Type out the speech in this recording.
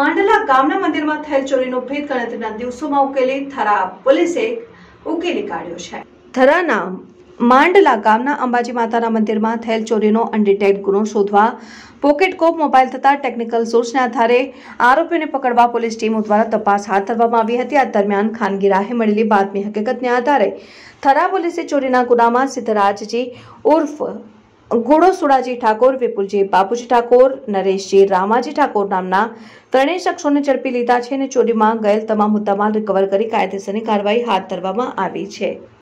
માંડલા ગામના મંદિરમાં થયેલ ચોરીનો ભેદ ગણતરીના દિવસોમાં ઉકેલી થરા પોલીસે ઉકેલી કાઢ્યો છે થરાના માંડલા ગામના અંબાજી માતાના મંદિરમાં થયેલ ચોરીનો અનડિટેક્ટ ગુનો શોધવા પોકેટ કોપ મોબાઈલ તથા ટેકનિકલ સોર્સના આધારે આરોપીને પકડવા પોલીસ ટીમો દ્વારા તપાસ હાથ ધરવામાં આવી હતી આ દરમિયાન ખાનગી રાહે મળેલી બાતમી હકીકતને આધારે થરા પોલીસે ચોરીના ગુનામાં સિદ્ધરાજજી ઉર્ફ ઘોડો સુડાજી ઠાકોર વિપુલજી બાપુજી ઠાકોર નરેશજી રામાજી ઠાકોર નામના ત્રણેય શખ્સોને ઝડપી લીધા છે અને ચોરીમાં ગયેલ તમામ મુદ્દામાલ રિકવર કરી કાયદેસરની કાર્યવાહી હાથ ધરવામાં આવી છે